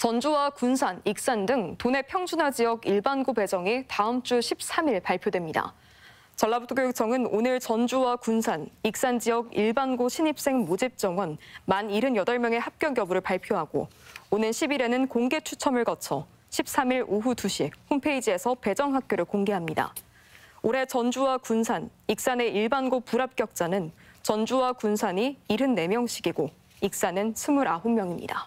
전주와 군산, 익산 등 도내 평준화 지역 일반고 배정이 다음 주 13일 발표됩니다. 전라북도 교육청은 오늘 전주와 군산, 익산 지역 일반고 신입생 모집 정원 178명의 합격 여부를 발표하고 오는 10일에는 공개 추첨을 거쳐 13일 오후 2시 홈페이지에서 배정 학교를 공개합니다. 올해 전주와 군산, 익산의 일반고 불합격자는 전주와 군산이 74명씩이고 익산은 29명입니다.